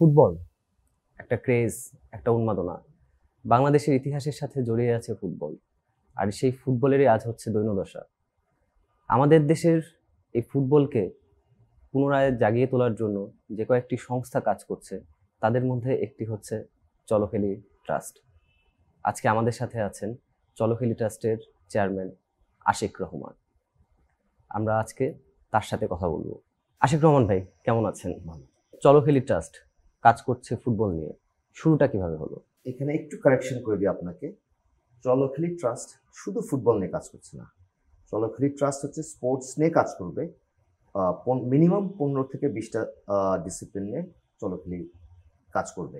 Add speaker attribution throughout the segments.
Speaker 1: Football একটা craze একটা উন্মাদনা বাংলাদেশের ইতিহাসের সাথে জড়িয়ে আছে ফুটবল আর সেই ফুটবলেরই আজ হচ্ছে দৈনদশা আমাদের দেশের এই ফুটবলকে পুনরায় জাগিয়ে তোলার জন্য যে কয়েকটি সংস্থা কাজ করছে তাদের মধ্যে একটি হচ্ছে চলখেলি ট্রাস্ট আজকে আমাদের সাথে আছেন চলখেলি ট্রাস্টের চেয়ারম্যান আশিক রহমান আমরা আজকে তার সাথে কথা বলবো আশিক রহমান ভাই কেমন আছেন চলখেলি ট্রাস্ট কাজ করছে ফুটবল নিয়ে শুরুটা কিভাবে হলো
Speaker 2: এখানে একটু কারেকশন করে দিই আপনাকে চলখেলি ট্রাস্ট শুধু ফুটবল নিয়ে কাজ করছে না চলখেলি ট্রাস্ট হচ্ছে স্পোর্টস নিয়ে কাজ করবে মিনিমাম পনেরো থেকে বিশটা ডিসিপ্লিন নিয়ে চলখেলি কাজ করবে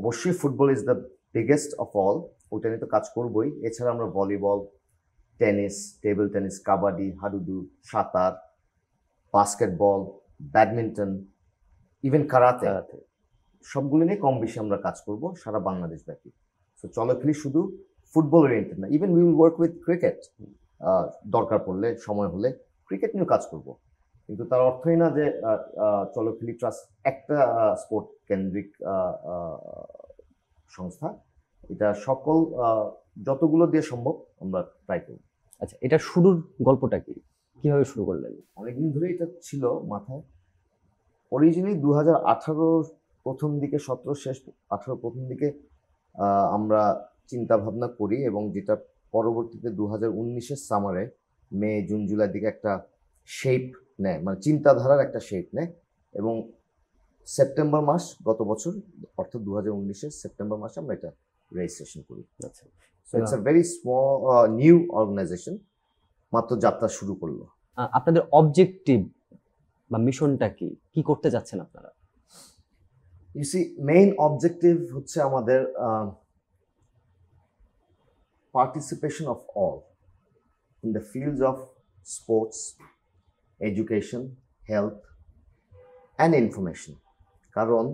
Speaker 2: অবশ্যই football is the biggest of all ওইটা নিয়ে তো কাজ করবই এছাড়া আমরা volleyball tennis table tennis kabaddi হাডুডু সাঁতার বাস্কেটবল ব্যাডমিন্টন ইভেন কারাতে সবগুলো নিয়ে কম বেশি আমরা কাজ করব সারা বাংলাদেশ ব্যাপী সো চলো খেলি শুধু ফুটবল ওরিয়েন্টেড না even will work with cricket দরকার পড়লে সময় হলে ক্রিকেট নিয়েও কাজ করব কিন্তু তার অর্থই না যে চলো খেলি ট্রাস্ট একটা স্পোর্ট কেন্দ্রিক সংস্থা এটা সকল যতগুলো দিয়ে সম্ভব আমরা ট্রাই করব
Speaker 1: আচ্ছা এটা শুরুর গল্পটা কি কিভাবে শুরু করলেন
Speaker 2: অনেকদিন ধরে এটা ছিল মাথায় অরিজিনালি দু হাজার প্রথম দিকে সতেরো শেষ আঠারো প্রথম দিকে আমরা চিন্তা ভাবনা করি এবং যেটা পরবর্তীতে দু হাজার উনিশের সামারে মে জুন জুলাই দিকে একটা শেপ নেয় মানে চিন্তাধারার একটা শেপ নেয় এবং সেপ্টেম্বর মাস গত বছর অর্থাৎ দু হাজার উনিশের সেপ্টেম্বর মাসে আমরা এটা রেজিস্ট্রেশন করি সো আচ্ছা। It's a very small new
Speaker 1: organization মাত্র যাত্রা শুরু করলো আপনাদের অবজেক্টিভ বা মিশনটা কি কি করতে যাচ্ছেন আপনারা
Speaker 2: ইউসি মেইন অবজেক্টিভ হচ্ছে আমাদের participation of all in the fields of sports education health and information কারণ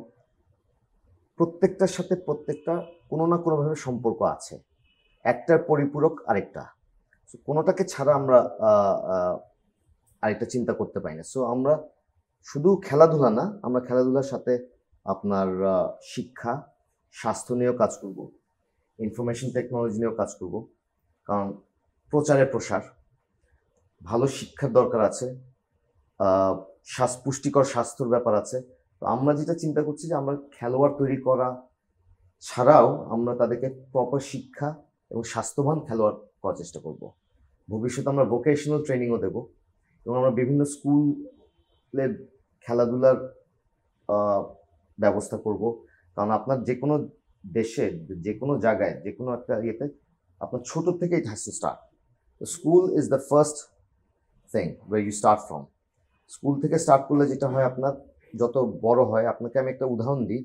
Speaker 2: প্রত্যেকটার সাথে প্রত্যেকটা কোনো না কোনোভাবে সম্পর্ক আছে একটার পরিপূরক আরেকটা কোনোটাকে ছাড়া আমরা আরেকটা চিন্তা করতে পারি না সো আমরা শুধু খেলাধুলা না আমরা খেলাধুলার সাথে আপনার শিক্ষা স্বাস্থ্য নিয়েও কাজ করব ইনফরমেশন টেকনোলজি নিয়েও কাজ করব কারণ প্রচারে প্রসার ভালো শিক্ষার দরকার আছে শ্বাস পুষ্টিকর স্বাস্থ্যর ব্যাপার আছে তো আমরা যেটা চিন্তা করছি যে আমরা খেলোয়াড় তৈরি করা ছাড়াও আমরা তাদেরকে প্রপার শিক্ষা এবং স্বাস্থ্যবান খেলোয়াড় করার চেষ্টা করব ভবিষ্যতে আমরা ভোকেশনাল ট্রেনিংও দেবো এবং আমরা বিভিন্ন স্কুলের খেলাধুলার ব্যবস্থা করব কারণ আপনার যে কোনো দেশে যে কোনো জায়গায় যে কোনো একটা ইয়েতে আপনার ছোট থেকেই it has to start school is the first thing way you start from school থেকে স্টার্ট করলে যেটা হয় আপনার যত বড় হয় আপনাকে আমি একটা উদাহরণ দিই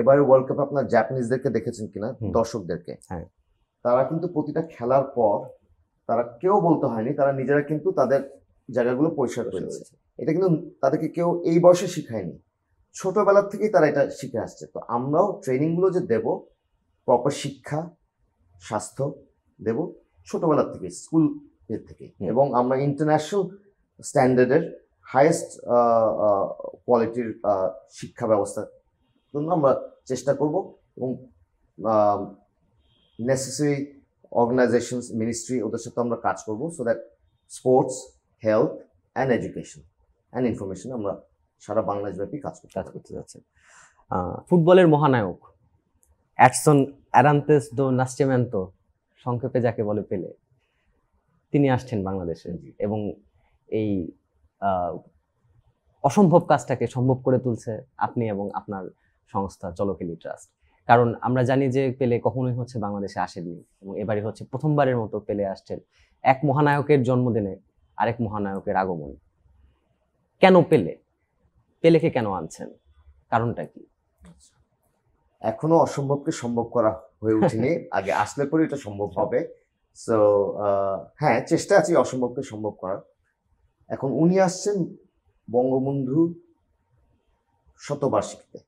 Speaker 2: এবারে ওয়ার্ল্ড কাপে আপনার জাপানিজদেরকে দেখেছেন কিনা দর্শকদেরকে হ্যাঁ। তারা কিন্তু প্রতিটা খেলার পর তারা কেউ বলতে হয়নি তারা নিজেরা কিন্তু তাদের জায়গাগুলো পরিষ্কার করে দিয়েছে এটা কিন্তু তাদেরকে কেউ এই বয়সে শিখায়নি ছোটোবেলার থেকেই তারা এটা শিখে আসছে তো আমরাও ট্রেনিংগুলো যে দেব প্রপার শিক্ষা স্বাস্থ্য দেব ছোটোবেলার থেকে স্কুল থেকে এবং আমরা ইন্টারন্যাশনাল স্ট্যান্ডার্ডের হায়েস্ট কোয়ালিটির শিক্ষা ব্যবস্থা জন্য আমরা চেষ্টা করব এবং নেসেসারি অর্গানাইজেশনস মিনিস্ট্রি ওদের সাথে আমরা কাজ করব so that sports health and education and information আমরা সারা বাংলাদেশ ব্যাপী কাজ করতে কাজ করতে যাচ্ছি
Speaker 1: ফুটবলের মহানায়ক অ্যাটসন অ্যারান্তেস দো নাস্টেম্যান্তো সংক্ষেপে যাকে বলে পেলে তিনি আসছেন বাংলাদেশে এবং এই অসম্ভব কাজটাকে সম্ভব করে তুলছে আপনি এবং আপনার সংস্থা চলকেলি ট্রাস্ট কারণ আমরা জানি যে পেলে কখনোই হচ্ছে বাংলাদেশে আসেনি এবং এবারই হচ্ছে প্রথমবারের মতো পেলে আসছেন এক মহানায়কের জন্মদিনে আরেক মহানায়কের আগমন কেন পেলে পেলেকে কেন আনছেন কারণটা কি আচ্ছা।
Speaker 2: এখনো অসম্ভবকে সম্ভব করা হয়ে ওঠেনি আগে আসলে পরে এটা সম্ভব হবে সো হ্যাঁ চেষ্টা আছে অসম্ভবকে সম্ভব করার এখন উনি আসছেন বঙ্গবন্ধু শতবার্ষিকীতে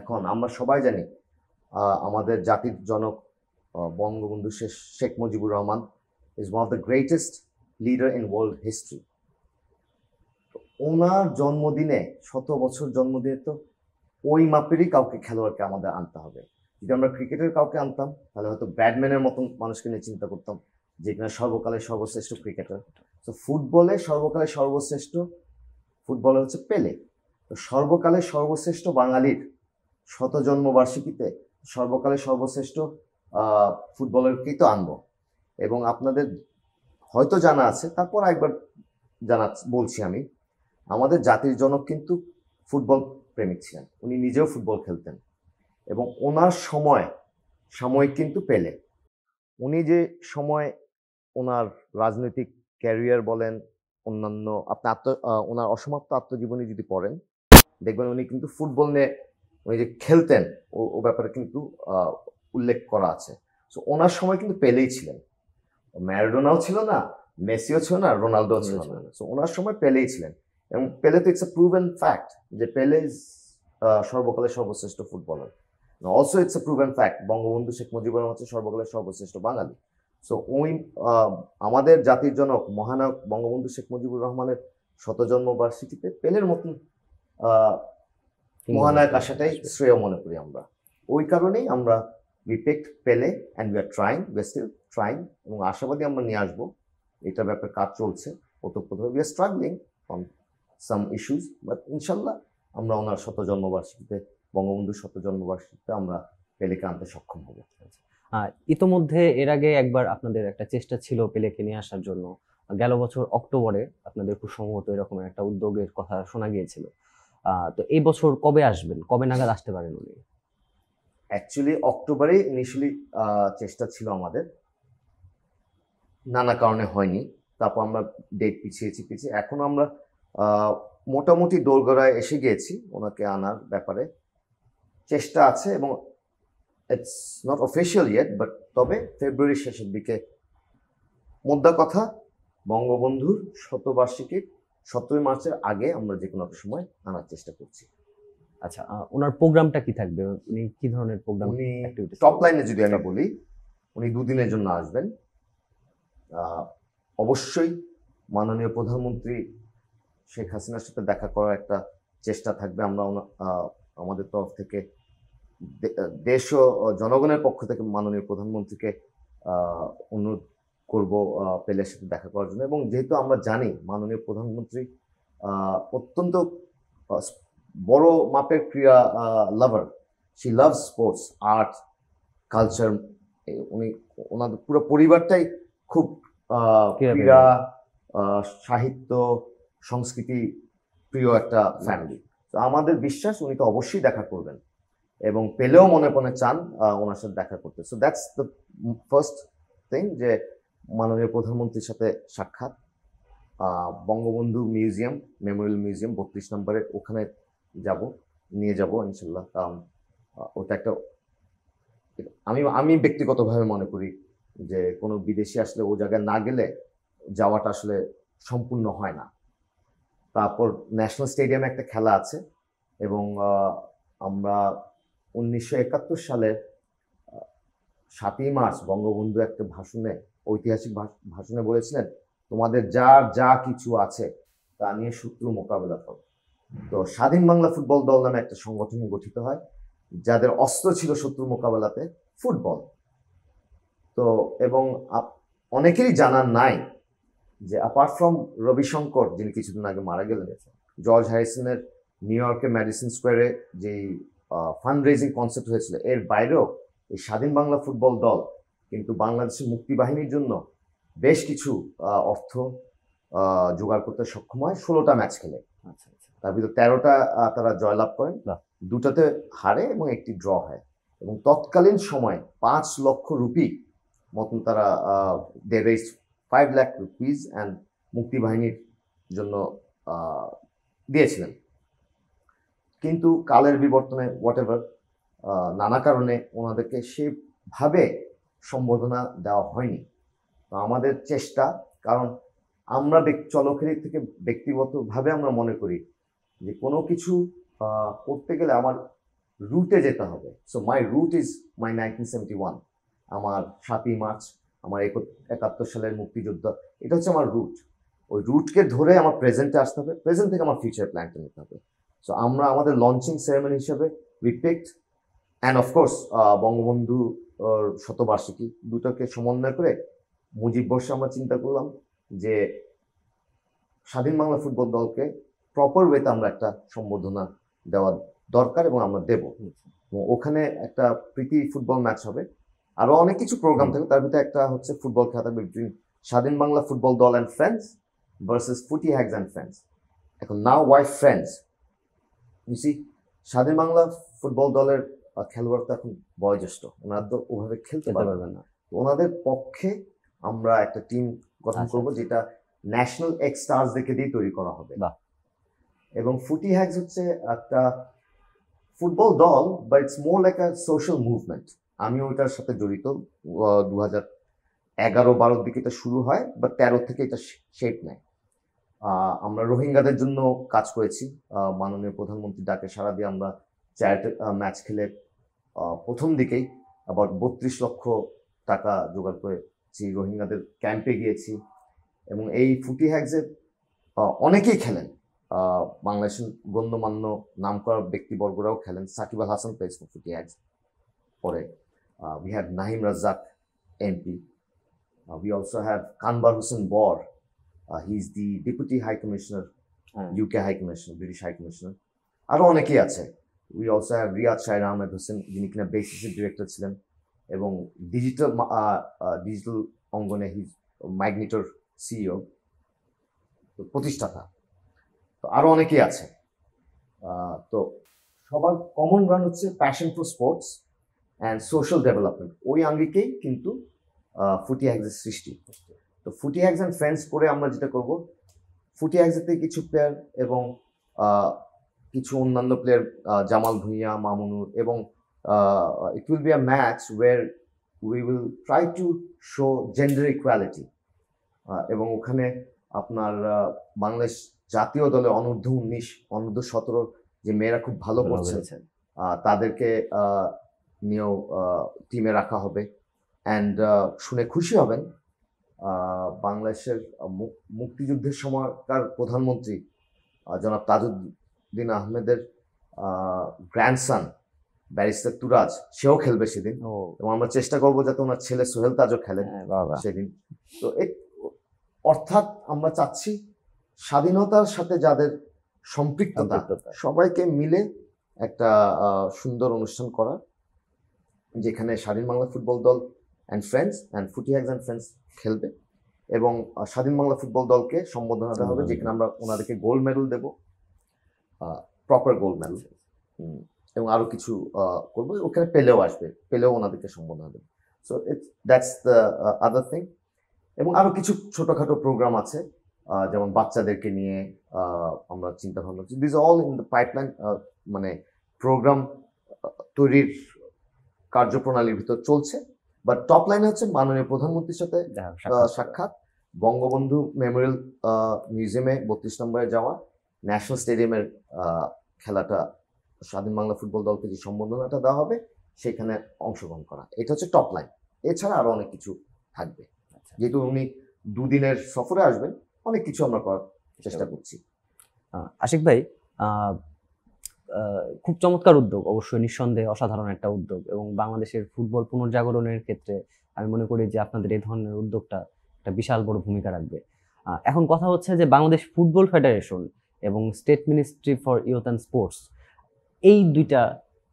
Speaker 2: এখন আমরা সবাই জানি আমাদের জাতির জনক Bangabandhu Sheikh Mujibur Rahman is one of the greatest leader in world history ওনার জন্মদিনে শত বছর জন্মদিনে তো ওই মাপেরই কাউকে খেলোয়াড়কে আমাদের আনতে হবে যদি আমরা ক্রিকেটের কাউকে আনতাম তাহলে হয়তো ব্যাডম্যানের মতন মানুষকে নিয়ে চিন্তা করতাম যে কিনা সর্বকালের সর্বশ্রেষ্ঠ ক্রিকেটার তো ফুটবলে সর্বকালের সর্বশ্রেষ্ঠ ফুটবলে হচ্ছে পেলে তো সর্বকালের সর্বশ্রেষ্ঠ বাঙালির শত জন্মবার্ষিকীতে সর্বকালের সর্বশ্রেষ্ঠ ফুটবলারকেই তো আনবো এবং আপনাদের হয়তো জানা আছে তারপর একবার জানা বলছি আমি আমাদের জাতির জনক কিন্তু ফুটবল প্রেমিক ছিলেন উনি নিজেও ফুটবল খেলতেন এবং ওনার সময় সাময়িক কিন্তু পেলে উনি যে সময় ওনার রাজনৈতিক ক্যারিয়ার বলেন অন্যান্য আপনি আত্ম ওনার অসমাপ্ত আত্মজীবনী যদি পড়েন দেখবেন উনি কিন্তু ফুটবল নিয়ে উনি যে খেলতেন ও ব্যাপারে কিন্তু উল্লেখ করা আছে সো ওনার সময় কিন্তু পেলেই ছিলেন ম্যারাডোনাও ছিল না মেসিও ছিল না রোনালদো ছিল না সো ওনার সময় পেলেই ছিলেন এবং পেলে তো ইটস আ প্রুভেন ফ্যাক্ট যে পেলে ইজ সর্বকালের সর্বশ্রেষ্ঠ footballer also it's a proven fact Bangabandhu Sheikh Mujibur Rahman হচ্ছে সর্বকালের সর্বশ্রেষ্ঠ বাঙালি সো ওই আমাদের জাতির জনক মহানায়ক বঙ্গবন্ধু শেখ মুজিবুর রহমানের শতজন্ম বার্ষিকীতে পেলের মতন মহানায়ক আসাটাই শ্রেয় মনে করি আমরা ওই কারণেই আমরা we Pele and we are trying we still trying এবং আশাবাদী আমরা নিয়ে আসবো এটা ব্যাপারে কাজ চলছে ওতপ্রোতভাবে we are struggling from some issues but ইনশাল্লাহ আমরা ওনার শত জন্মবার্ষিকীতে বঙ্গবন্ধুর শত জন্মবার্ষিকীতে আমরা পেলেকে আনতে সক্ষম হব
Speaker 1: ইতোমধ্যে এর আগে একবার আপনাদের একটা চেষ্টা ছিল পেলেকে নিয়ে আসার জন্য গেল বছর অক্টোবরে আপনাদের খুব সম্ভবত এরকম একটা উদ্যোগের কথা শোনা গিয়েছিল তো এই বছর কবে আসবেন কবে নাগাদ আসতে পারেন উনি
Speaker 2: অ্যাকচুয়ালি অক্টোবরে ইনিশিয়ালি চেষ্টা ছিল আমাদের নানা কারণে হয়নি তারপর আমরা ডেট পিছিয়েছি পিছিয়ে এখন আমরা মোটামুটি দোরগড়ায় এসে গিয়েছি ওনাকে আনার ব্যাপারে চেষ্টা আছে এবং it's not official yet but তবে ফেব্রুয়ারির শেষের দিকে মোদ্দা কথা বঙ্গবন্ধুর শতবার্ষিকীর সতেরোই মার্চের আগে
Speaker 1: আমরা যে কোনো সময় আনার চেষ্টা করছি আচ্ছা ওনার প্রোগ্রামটা কি থাকবে উনি কি ধরনের প্রোগ্রাম উনি
Speaker 2: টপ লাইনে যদি আমরা বলি
Speaker 1: উনি দুদিনের জন্য আসবেন
Speaker 2: অবশ্যই মাননীয় প্রধানমন্ত্রী শেখ হাসিনার সাথে দেখা করার একটা চেষ্টা থাকবে আমরা আমাদের তরফ থেকে দেশ ও জনগণের পক্ষ থেকে মাননীয় প্রধানমন্ত্রীকে অনুরোধ করব পেলের সাথে দেখা করার জন্য এবং যেহেতু আমরা জানি মাননীয় প্রধানমন্ত্রী অত্যন্ত বড় মাপের ক্রীড়া lover she love sports art culture উনি ওনাদের পুরো পরিবারটাই খুব ক্রীড়া সাহিত্য সংস্কৃতি প্রিয় একটা ফ্যামিলি আচ্ছা। তো আমাদের বিশ্বাস উনি তো অবশ্যই দেখা করবেন এবং পেলেও মনে মনে চান ওনার সাথে দেখা করতে so that's the first thing যে মাননীয় প্রধানমন্ত্রীর সাথে সাক্ষাৎ বঙ্গবন্ধু মিউজিয়াম মেমোরিয়াল মিউজিয়াম বত্রিশ নম্বরে ওখানে যাব নিয়ে যাব ইনশাল্লাহ কারণ ওটা একটা আমি আমি ব্যক্তিগতভাবে মনে করি যে কোনো বিদেশি আসলে ও জায়গায় না গেলে যাওয়াটা আসলে সম্পূর্ণ হয় না তারপর ন্যাশনাল স্টেডিয়ামে একটা খেলা আছে এবং আমরা উনিশশো একাত্তর সালে সাতই মার্চ বঙ্গবন্ধু একটা ভাষণে ঐতিহাসিক ভাষণে বলেছিলেন তোমাদের যা যা কিছু আছে তা নিয়ে শত্রু মোকাবেলা করো তো স্বাধীন বাংলা ফুটবল দল নামে একটা সংগঠন গঠিত হয় যাদের অস্ত্র ছিল শত্রু মোকাবেলাতে ফুটবল তো এবং অনেকেরই জানা নাই যে অ্যাপার্ট ফ্রম রবিশঙ্কর যিনি কিছুদিন আগে মারা গেলেন জর্জ হ্যারিসনের নিউ ইয়র্কে ম্যাডিসন স্কোয়ারে যেই ফান্ড রেজিং কনসেপ্ট হয়েছিল এর বাইরেও এই স্বাধীন বাংলা ফুটবল দল কিন্তু বাংলাদেশের মুক্তি বাহিনীর জন্য বেশ কিছু অর্থ জোগাড় করতে সক্ষম হয় ষোলোটা ম্যাচ খেলে আচ্ছা, আচ্ছা। তার ভিতরে তেরোটা তারা জয়লাভ করেন দুটাতে হারে এবং একটি ড্র হয় এবং তৎকালীন সময় পাঁচ লক্ষ রুপি মতন তারা they raised five lakh rupees and মুক্তিবাহিনীর জন্য দিয়েছিলেন কিন্তু কালের বিবর্তনে হোয়াট এভার নানা কারণে ওনাদেরকে সেভাবে সম্বোধনা দেওয়া হয়নি তো আমাদের চেষ্টা কারণ আমরা চলকের থেকে ব্যক্তিগতভাবে আমরা মনে করি যে কোনো কিছু করতে গেলে আমার রুটে যেতে হবে so my route is my nineteen seventy one আমার সাতই মার্চ আমার একাত্তর সালের মুক্তিযুদ্ধ এটা হচ্ছে আমার রুট ওই রুটকে ধরে আমার প্রেজেন্টে আসতে হবে প্রেজেন্ট থেকে আমার ফিউচার প্ল্যানটা নিতে হবে সো আমরা আমাদের লঞ্চিং সেরেমনি হিসেবে রিপেক্ট অ্যান্ড অফকোর্স বঙ্গবন্ধু শতবার্ষিকী দুটোকে সমন্বয় করে মুজিব বর্ষে আমরা চিন্তা করলাম যে স্বাধীন বাংলা ফুটবল দলকে প্রপার ওয়েতে আমরা একটা সম্বোধনা দেওয়া দরকার এবং আমরা দেব ওখানে একটা প্রীতি ফুটবল ম্যাচ হবে আরও অনেক কিছু প্রোগ্রাম থাকে তার ভিতরে একটা হচ্ছে ফুটবল খেলা বিটুইন স্বাধীন বাংলা ফুটবল দল and friends versus footy hugs and friends এখন নাও ওয়াই ফ্রেন্ডস ইউসি স্বাধীন বাংলা ফুটবল দলের খেলোয়াড় তো এখন বয়োজ্যেষ্ঠ ওনারা তো ওভাবে খেলতে পারবেন না ওনাদের পক্ষে আমরা একটা টিম গঠন আচ্ছা। করব যেটা ন্যাশনাল এক্স দেখে দিয়ে তৈরি করা হবে এবং ফুটি হ্যাগস হচ্ছে একটা ফুটবল দল but it's more like a social movement আমি ওইটার সাথে জড়িত দু হাজার এগারো বারোর দিকে এটা শুরু হয় বা তেরো থেকে এটা শেপ নেয় আমরা রোহিঙ্গাদের জন্য কাজ করেছি মাননীয় প্রধানমন্ত্রী ডাকে সারা দিয়ে আমরা চ্যারিটি ম্যাচ খেলে প্রথম দিকেই আবার বত্রিশ লক্ষ টাকা জোগাড় করেছি রোহিঙ্গাদের ক্যাম্পে গিয়েছি এবং এই ফুটি হ্যাগজে অনেকেই খেলেন বাংলাদেশের গণ্যমান্য নাম করা ব্যক্তিবর্গরাও খেলেন সাকিব আল হাসান প্লেস ফুটি হ্যাগজ পরে Uh, we had Nahim Razak, MP. Uh, we also have Kanbar Hussain Bor. Uh, he's the Deputy High Commissioner, mm. UK High Commissioner, British High Commissioner. আরও অনেকেই আছে we also have Riyad Shahir Ahmed Hossain যিনি কিনা বেসিসের ডিরেক্টর ছিলেন এবং ডিজিটাল ডিজিটাল অঙ্গনে his ম্যাগনেটোর সিইও প্রতিষ্ঠাতা তো আরও অনেকেই আছে তো সবার কমন গ্রাউন্ড হচ্ছে passion for sports and social development ওই আঙ্গিকেই কিন্তু ফুটি হ্যাগসের সৃষ্টি তো ফুটি হ্যাগস অ্যান্ড ফ্রেন্ডস করে আমরা যেটা করব ফুটি হ্যাগসের কিছু প্লেয়ার এবং কিছু অন্যান্য প্লেয়ার জামাল ভুঁইয়া মামুনুর এবং it will be a match where we will try to show gender equality এবং ওখানে আপনার বাংলাদেশ জাতীয় দলে অনূর্ধ্ব উনিশ অনূর্ধ্ব সতেরো যে মেয়েরা খুব ভালো করছে তাদেরকে নিয়েও টিমে রাখা হবে অ্যান্ড শুনে খুশি হবেন বাংলাদেশের মুক্তিযুদ্ধের সময়কার প্রধানমন্ত্রী জনাব তাজুদ্দিন আহমেদের গ্র্যান্ডসন ব্যারিস্টার তুরাজ সেও খেলবে সেদিন এবং আমরা চেষ্টা করবো যাতে ওনার ছেলে সোহেল তাজও খেলেন হ্যাঁ, সেদিন তো অর্থাৎ আমরা চাচ্ছি স্বাধীনতার সাথে যাদের সম্পৃক্ততা সবাইকে মিলে একটা সুন্দর অনুষ্ঠান করার যেখানে স্বাধীন বাংলা ফুটবল দল and friends and footy hugs and friends খেলবে এবং স্বাধীন বাংলা ফুটবল দলকে সম্বোধনা দেওয়া হবে যেখানে আমরা ওনাদেরকে গোল্ড মেডেল দেবো প্রপার গোল্ড মেডেল এবং আরও কিছু করবো ওখানে পেলেও আসবে পেলেও ওনাদেরকে সম্বোধনা দেবে so it's that's the other thing এবং আরও কিছু ছোটোখাটো প্রোগ্রাম আছে যেমন বাচ্চাদেরকে নিয়ে আমরা চিন্তা ভাবনা করছি this all in the pipeline মানে প্রোগ্রাম তৈরির কার্যপ্রণালীর ভিতর চলছে বাট টপ লাইন হচ্ছে মাননীয় প্রধানমন্ত্রীর সাথে সাক্ষাৎ বঙ্গবন্ধু মেমোরিয়াল মিউজিয়ামে বত্রিশ নম্বরে যাওয়া ন্যাশনাল স্টেডিয়ামের খেলাটা স্বাধীন বাংলা ফুটবল দলকে যে সম্বর্ধনাটা দেওয়া হবে সেখানে অংশগ্রহণ করা এটা হচ্ছে টপ লাইন এছাড়া আরও অনেক কিছু থাকবে আচ্ছা। যেহেতু উনি দুদিনের সফরে আসবেন অনেক কিছু আমরা করার চেষ্টা করছি
Speaker 1: আশিক ভাই খুব চমৎকার উদ্যোগ অবশ্যই নিঃসন্দেহে অসাধারণ একটা উদ্যোগ এবং বাংলাদেশের ফুটবল পুনর্জাগরণের ক্ষেত্রে আমি মনে করি যে আপনাদের এই ধরনের উদ্যোগটা একটা বিশাল বড় ভূমিকা রাখবে এখন কথা হচ্ছে যে বাংলাদেশ ফুটবল ফেডারেশন এবং state ministry for youth and sports এই দুইটা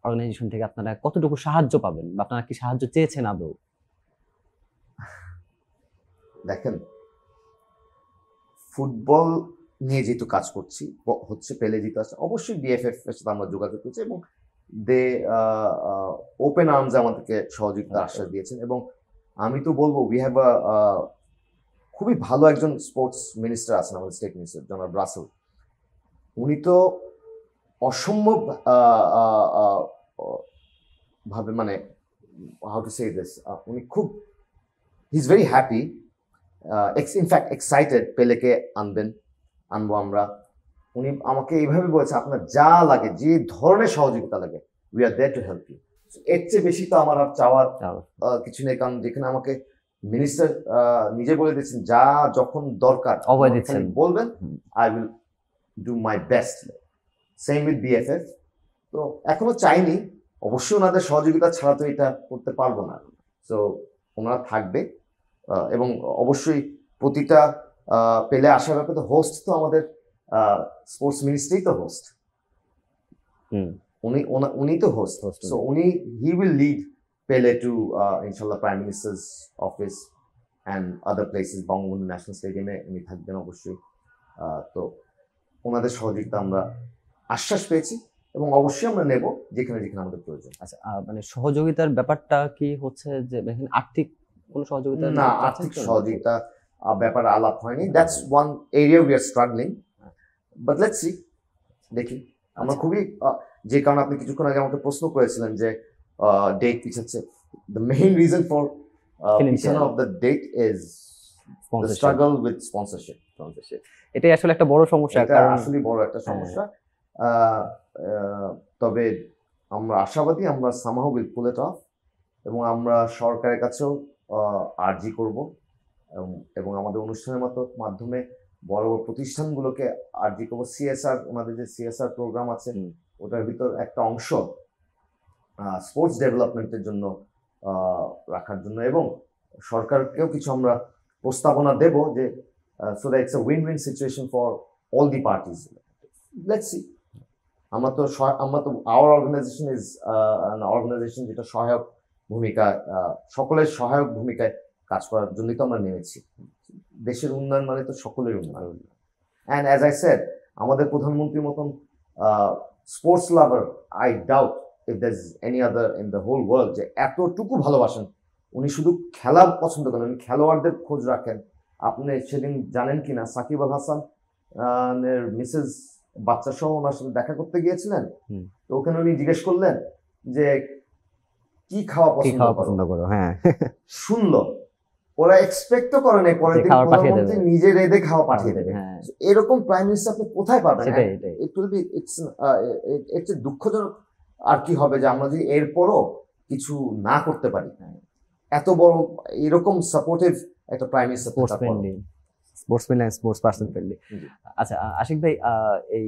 Speaker 1: অর্গানাইজেশন থেকে আপনারা কতটুকু সাহায্য পাবেন বা আপনারা কি সাহায্য চেয়েছেন আদৌ দেখেন ফুটবল নিয়ে যেহেতু কাজ করছি হচ্ছে
Speaker 2: পেলে যেহেতু আছে অবশ্যই ডিএফএফ এর সাথে আমরা যোগাযোগ করছি এবং দে ওপেন আর্মস আমাদেরকে সহযোগিতা আচ্ছা। আশ্বাস দিয়েছেন এবং আমি তো বলবো উই হ্যাভ খুবই ভালো একজন স্পোর্টস মিনিস্টার আছেন আমাদের স্টেট মিনিস্টার জনাব রাসেল উনি তো অসম্ভব ভাবে মানে হাউ টু সে দিস উনি খুব he is very happy in fact excited পেলেকে আনবেন আনবো আমরা উনি আমাকে এইভাবে বলেছে আপনার যা লাগে যে ধরনের সহযোগিতা লাগে we are there to help you এর চেয়ে বেশি তো আমার আর চাওয়ার কিছু নেই কারণ যেখানে আমাকে মিনিস্টার নিজে বলে দিয়েছেন যা যখন দরকার বলবেন I will do my best same with BFF তো এখনো চাইনি অবশ্যই ওনাদের সহযোগিতা ছাড়া তো এটা করতে পারবো না সো ওনারা থাকবে এবং অবশ্যই প্রতিটা পেলে আসার ব্যাপার তো হোস্ট তো আমাদের স্পোর্টস মিনিস্ট্রি তো হোস্ট উনি উনি তো হোস্ট সো উনি he will lead Pele to ইনশাল্লাহ prime minister's office and other places Bangabandhu national স্টেডিয়ামে উনি থাকবেন অবশ্যই তো ওনাদের সহযোগিতা আমরা
Speaker 1: আশ্বাস পেয়েছি এবং অবশ্যই আমরা নেব যেখানে যেখানে আমাদের প্রয়োজন আচ্ছা মানে সহযোগিতার ব্যাপারটা কি হচ্ছে যে আর্থিক কোনো সহযোগিতা না আর্থিক সহযোগিতা
Speaker 2: ব্যাপার আলাপ হয়নি that's one area we are struggling but let's see দেখি আমার আচ্ছা। খুবই যে কারণে আপনি কিছুক্ষণ আগে আমাকে প্রশ্ন করেছিলেন যে ডেট পিছাচ্ছে দ্য মেইন রিজন ফর পিছানো of the date is struggle with sponsorship
Speaker 1: sponsorship এটাই আসলে একটা বড় সমস্যা কারণ আসলে বড় একটা হ্যাঁ। সমস্যা
Speaker 2: তবে আমরা আশাবাদী আমরা সামাহ উইল পুল এবং আমরা সরকারের কাছেও আর্জি করব এবং আমাদের অনুষ্ঠানের মতো মাধ্যমে বড় বড় প্রতিষ্ঠানগুলোকে আর যে কোনো সিএসআর আমাদের যে সিএসআর প্রোগ্রাম আছে ওটার ভিতর একটা অংশ স্পোর্টস ডেভেলপমেন্টের জন্য রাখার জন্য এবং সরকারকেও কিছু আমরা প্রস্তাবনা দেব যে so that it's a win win situation for all the parties let's see আমরা তো আমরা তো আওয়ার অর্গানাইজেশন ইজ অর্গানাইজেশন যেটা সহায়ক ভূমিকা সকলের সহায়ক ভূমিকায় কাজ করার জন্যই তো আমরা নেমেছি দেশের উন্নয়ন মানে তো সকলের উন্নয়ন অ্যান্ড অ্যাজ আই সেড আমাদের প্রধানমন্ত্রীর মতন sports lover I doubt if there any other in the whole world যে এতটুকু ভালোবাসেন উনি শুধু খেলা পছন্দ করেন উনি খেলোয়াড়দের খোঁজ রাখেন আপনি সেদিন জানেন কি না সাকিব আল হাসান মিসেস বাচ্চা সহ ওনার সাথে দেখা করতে গিয়েছিলেন তো ওখানে উনি জিজ্ঞেস করলেন যে কি খাওয়া পছন্দ করো হ্যাঁ শুনলো ওরা এক্সপেক্ট তো করে নাই পরের দিন প্রধানমন্ত্রী নিজে রেঁধে খাওয়া হ্যাঁ, পাঠিয়ে দেবে হ্যাঁ। এরকম প্রাইম মিনিস্টার আপনি কোথায় পাবেন it will be it's it's দুঃখজনক আর কি হবে যে আমরা যদি এরপরও কিছু
Speaker 1: না করতে পারি হ্যাঁ। এত বড়
Speaker 2: এরকম সাপোর্টিভ একটা prime minister sports
Speaker 1: and sports person friendly আচ্ছা আশিক ভাই এই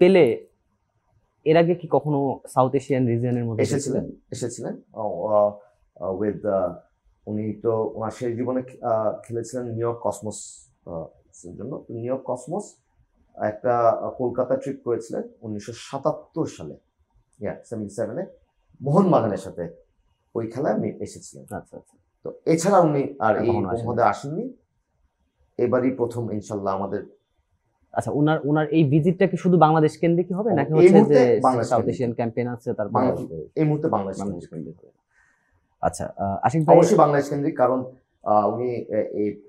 Speaker 1: পেলে এর আগে কি কখনো সাউথ এশিয়ান রিজিয়নের মধ্যে এসেছিলেন এসেছিলেন
Speaker 2: উইথ উনি তো ওনার শেষ জীবনে খেলেছিলেন নিউ ইয়র্ক কসমোস জন্য নিউ ইয়র্ক কসমোস একটা কলকাতা ট্রিপ করেছিলেন উনিশশো সাতাত্তর সালে ইয়া সেভেন্টি সেভেনে মোহনবাগানের সাথে ওই খেলায় উনি এসেছিলেন আচ্ছা আচ্ছা তো এছাড়া উনি আর এই মহোদয় আসেননি
Speaker 1: এবারই প্রথম ইনশাল্লাহ আমাদের আচ্ছা ওনার ওনার এই ভিজিটটা কি শুধু বাংলাদেশ কেন্দ্রিক হবে নাকি হচ্ছে যে সাউথ এশিয়ান ক্যাম্পেইন আছে তার এই মুহূর্তে বাংলাদেশ কেন্দ্রিক হবে আচ্ছা আশিক ভাই অবশ্যই
Speaker 2: বাংলাদেশ কেন্দ্রিক কারণ
Speaker 1: উনি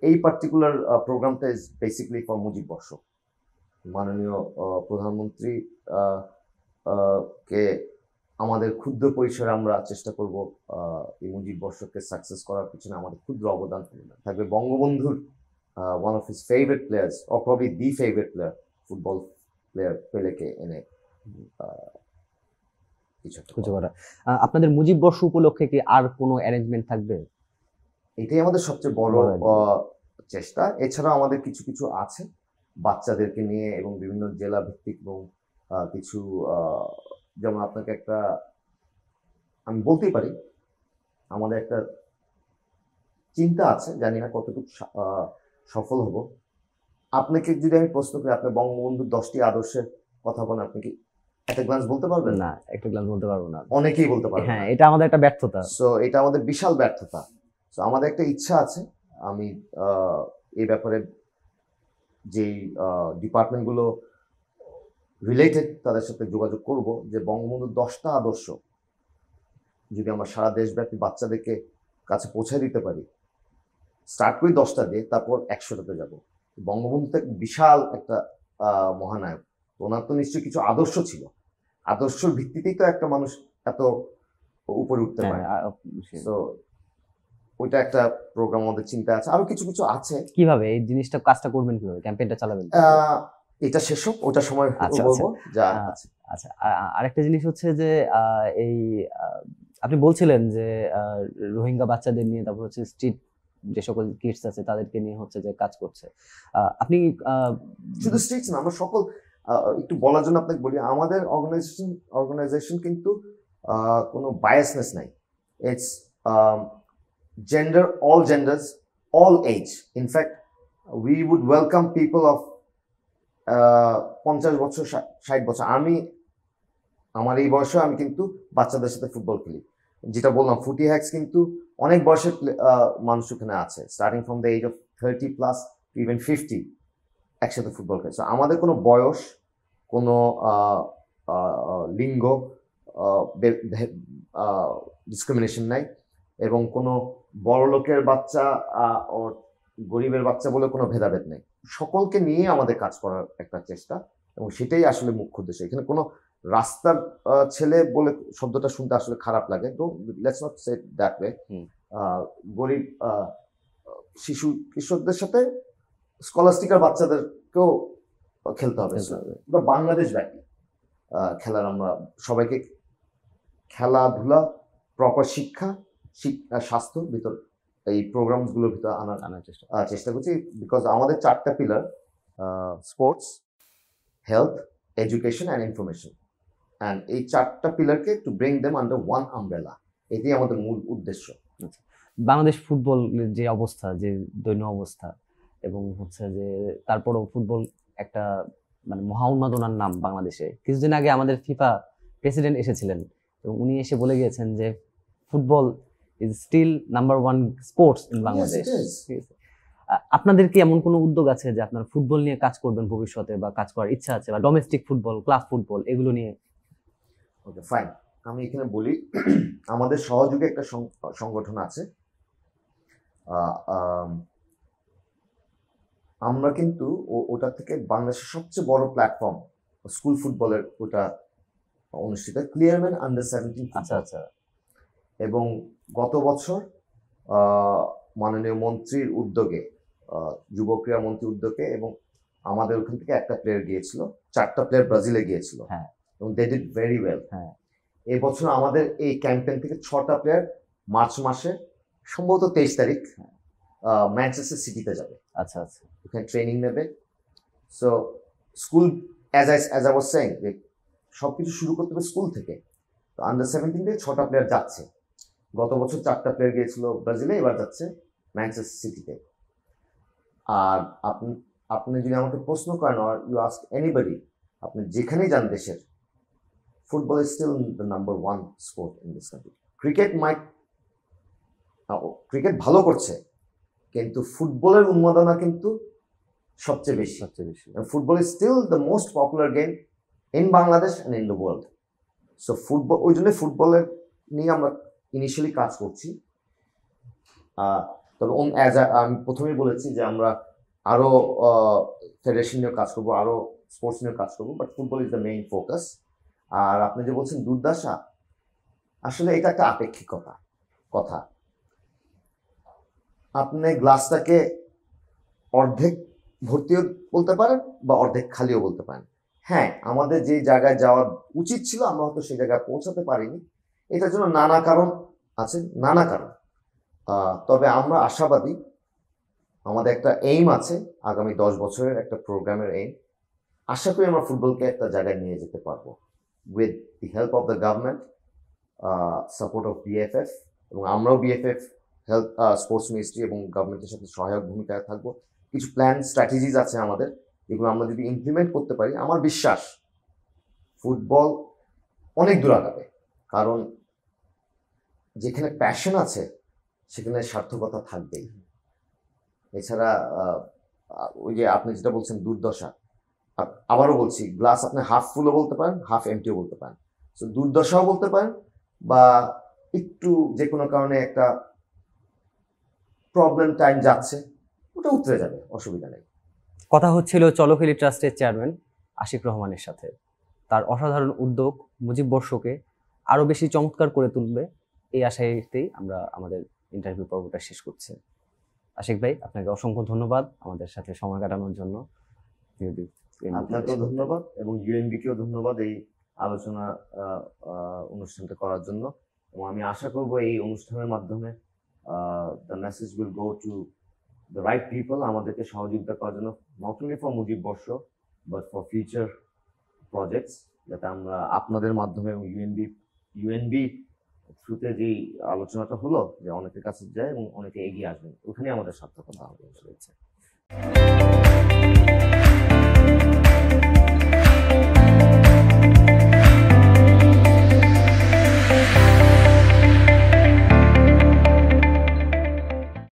Speaker 1: এই
Speaker 2: পার্টিকুলার প্রোগ্রামটা ইজ বেসিক্যালি ফর মুজিব বর্ষ মাননীয় প্রধানমন্ত্রী কে আমাদের ক্ষুদ্র পরিসরে আমরা চেষ্টা করব এই মুজিব বর্ষকে সাকসেস করার পিছনে আমাদের ক্ষুদ্র অবদান থাকবে বঙ্গবন্ধুর one of his favourite players or probably the favourite player football player পেলেকে
Speaker 1: এনে কিছু করা আপনাদের মুজিব বর্ষ উপলক্ষে কি আর কোনো অ্যারেঞ্জমেন্ট থাকবে
Speaker 2: এটাই আমাদের সবচেয়ে বড় চেষ্টা এছাড়া আমাদের কিছু কিছু আছে বাচ্চাদেরকে নিয়ে এবং বিভিন্ন জেলা ভিত্তিক এবং কিছু যেমন আপনাকে একটা আমি বলতেই পারি আমাদের একটা চিন্তা আছে জানি না কতটুকু সফল হব আপনাকে যদি আমি প্রশ্ন করি আপনার বঙ্গবন্ধুর দশটি আদর্শের কথা বলেন আপনি কি একটা গ্লান্স বলতে পারবেন না
Speaker 1: একটা গ্লান্স বলতে পারবো না অনেকেই বলতে পারবে হ্যাঁ এটা আমাদের একটা ব্যর্থতা
Speaker 2: সো এটা আমাদের বিশাল ব্যর্থতা সো আমাদের একটা ইচ্ছা আছে আমি এই ব্যাপারে যে ডিপার্টমেন্টগুলো রিলেটেড তাদের সাথে যোগাযোগ করব যে বঙ্গবন্ধুর দশটা আদর্শ যদি আমরা সারা দেশব্যাপী বাচ্চাদেরকে কাছে পৌঁছে দিতে পারি স্টার্ট করি দশটা দিয়ে তারপর একশোটাতে যাব বঙ্গবন্ধু বিশাল একটা মহানায়ক ওনার তো নিশ্চয়ই কিছু আদর্শ ছিল আদর্শের ভিত্তিতেই তো একটা মানুষ এত উপরে উঠতে হ্যাঁ, পারে
Speaker 1: তো হ্যাঁ, ওইটা একটা প্রোগ্রাম আমাদের চিন্তা আছে আরো কিছু কিছু আছে কিভাবে এই জিনিসটা কাজটা করবেন কিভাবে ক্যাম্পেইনটা চালাবেন এটা শেষ হোক ওটা সময় আচ্ছা, আচ্ছা। বলবো যা আচ্ছা আরেকটা জিনিস হচ্ছে যে এই আপনি বলছিলেন যে রোহিঙ্গা বাচ্চাদের নিয়ে তারপর হচ্ছে স্ট্রিট যে সকল কিডস আছে তাদেরকে নিয়ে হচ্ছে যে কাজ করছে আপনি শুধু স্ট্রিটস না আমরা সকল একটু বলার জন্য
Speaker 2: আপনাকে বলি আমাদের অর্গানাইজেশন অর্গানাইজেশন কিন্তু কোনো বায়াসনেস নাই it's gender all genders all age in fact we would welcome people of পঞ্চাশ বছর ষাট বছর আমি আমার এই বয়সে আমি কিন্তু বাচ্চাদের সাথে ফুটবল খেলি যেটা বললাম ফুটি হ্যাক্স কিন্তু অনেক বয়সের মানুষ ওখানে আছে starting from the age of thirty plus even fifty একসাথে ফুটবল খেলছে আমাদের কোনো বয়স কোনো লিঙ্গ ডিসক্রিমিনেশন নাই এবং কোনো বড় লোকের বাচ্চা গরিবের বাচ্চা বলে কোনো ভেদাভেদ নেই সকলকে নিয়ে আমাদের কাজ করার একটা চেষ্টা এবং সেটাই আসলে মুখ্য উদ্দেশ্য এখানে কোনো রাস্তার ছেলে বলে শব্দটা শুনতে আসলে খারাপ লাগে তো let's not set that way গরিব শিশু কৃষকদের সাথে স্কলারস্টিকার বাচ্চাদেরকেও খেলতে হবে বাংলাদেশ ব্যাপী খেলার আমরা সবাইকে খেলাধুলা প্রপার শিক্ষা স্বাস্থ্য ভিতর এই প্রোগ্রামসগুলোর ভিতরে আনার আনার চেষ্টা চেষ্টা করছি বিকজ আমাদের চারটা pillar sports health education and information and এই চারটা পিলারকে to bring them under one umbrella এটাই
Speaker 1: আমাদের মূল উদ্দেশ্য আচ্ছা। বাংলাদেশ ফুটবল যে অবস্থা যে দৈন্য অবস্থা এবং হচ্ছে যে তারপরও ফুটবল একটা মানে মহা উন্মাদনার নাম বাংলাদেশে কিছুদিন আগে আমাদের ফিফা প্রেসিডেন্ট এসেছিলেন এবং উনি এসে বলে গিয়েছেন যে football is still number one sports in Bangladesh আপনাদের কি এমন কোনো উদ্যোগ আছে যে আপনার ফুটবল নিয়ে কাজ করবেন ভবিষ্যতে বা কাজ করার ইচ্ছা আছে বা ডোমেস্টিক ফুটবল ক্লাব ফুটবল এগুলো নিয়ে ওকে ফাইন
Speaker 2: আমি এখানে বলি আমাদের সহযোগে একটা সংগঠন আছে আমরা কিন্তু ওটা থেকে বাংলাদেশের সবচেয়ে বড় প্ল্যাটফর্ম স্কুল ফুটবলের ওটা অনুষ্ঠিত ক্লিয়ারম্যান আন্ডার সেভেন্টিন আচ্ছা আচ্ছা এবং গত বছর মাননীয় মন্ত্রীর উদ্যোগে যুব ক্রীড়া মন্ত্রীর উদ্যোগে এবং আমাদের ওখান থেকে একটা প্লেয়ার গিয়েছিল চারটা প্লেয়ার ব্রাজিলে গিয়েছিল হ্যাঁ এবং দে ডিড ভেরি ওয়েল হ্যাঁ এবছর আমাদের এই ক্যাম্পেন থেকে ছটা প্লেয়ার মার্চ মাসে সম্ভবত তেইশ তারিখ ম্যানচেস্টার সিটিতে যাবে আচ্ছা আচ্ছা ওখানে ট্রেনিং নেবে so school as I as I was saying যে সব কিছু শুরু করতে হবে স্কুল থেকে তো আন্ডার সেভেন্টিন থেকে ছটা প্লেয়ার যাচ্ছে গত বছর চারটা প্লেয়ার গিয়েছিল ব্রাজিলে এবার যাচ্ছে ম্যানচেস্টার সিটিতে আর আপনি আপনি যদি আমাকে প্রশ্ন করেন আর ইউ আস্ক এনিবডি আপনি যেখানেই যান দেশের football is still the number one sport in this country cricket might cricket ভালো করছে কিন্তু ফুটবলের উন্মাদনা কিন্তু সবচেয়ে বেশি সবচেয়ে বেশি football is still the most popular game in Bangladesh and in the world so football ওই জন্য ফুটবলের নিয়ে আমরা ইনিশিয়ালি কাজ করছি তবে অ্যাজ আমি প্রথমেই বলেছি যে আমরা আরও ফেডারেশন নিয়েও কাজ করবো আরও স্পোর্টস নিয়েও কাজ করবো but football is the main focus আর আপনি যে বলছেন দুর্দশা আসলে এটা একটা আপেক্ষিকতা কথা আপনি গ্লাসটাকে অর্ধেক ভর্তিও বলতে পারেন বা অর্ধেক খালিও বলতে পারেন হ্যাঁ আমাদের যে জায়গায় যাওয়ার উচিত ছিল আমরা হয়তো সেই জায়গায় পৌঁছাতে পারিনি এটার জন্য নানা কারণ আছে নানা কারণ তবে আমরা আশাবাদী আমাদের একটা এইম আছে আগামী দশ বছরের একটা প্রোগ্রামের এইম আশা করি আমরা ফুটবলকে একটা জায়গায় নিয়ে যেতে পারবো with the help of the government support of BFF এবং আমরাও বিএফএফ হেলথ স্পোর্টস মিনিস্ট্রি এবং গভর্নমেন্টের সাথে সহায়ক ভূমিকায় থাকবো কিছু প্ল্যান স্ট্র্যাটেজিজ আছে আমাদের এগুলো আমরা যদি ইমপ্লিমেন্ট করতে পারি আমার বিশ্বাস ফুটবল অনেক দূর আগাবে কারণ যেখানে প্যাশন আছে সেখানে সার্থকতা থাকবেই এছাড়া ওই যে আপনি যেটা বলছেন দুর্দশা আবারও বলছি গ্লাস আপনি হাফ ফুলও বলতে পারেন হাফ এমটিও বলতে পারেন সো দুর্দশাও বলতে পারেন বা একটু যে কোনো কারণে একটা প্রবলেম টাইম যাচ্ছে ওটা উতরে যাবে
Speaker 1: অসুবিধা নেই কথা হচ্ছিল চলকেলি ট্রাস্টের চেয়ারম্যান আশিক রহমানের সাথে তার অসাধারণ উদ্যোগ মুজিব বর্ষকে আরও বেশি চমৎকার করে তুলবে এই আশাতেই আমরা আমাদের ইন্টারভিউ পর্বটা শেষ করছি আশিক ভাই আপনাকে অসংখ্য ধন্যবাদ আমাদের সাথে সময় কাটানোর জন্য আপনাকেও
Speaker 2: ধন্যবাদ এবং ইউএমবিকেও ধন্যবাদ এই আলোচনা অনুষ্ঠানটা করার জন্য এবং আমি আশা করব এই অনুষ্ঠানের মাধ্যমে the message will go to the right people আমাদেরকে সহযোগিতা করার জন্য নট অনলি ফর মুজিব বর্ষ বাট ফর ফিউচার প্রজেক্টস যাতে আমরা আপনাদের মাধ্যমে ইউএনবি ইউএনবি থ্রুতে যে আলোচনাটা হলো যে অনেকের কাছে যায় এবং অনেকে এগিয়ে আসবেন ওখানে আমাদের সার্থকতা হবে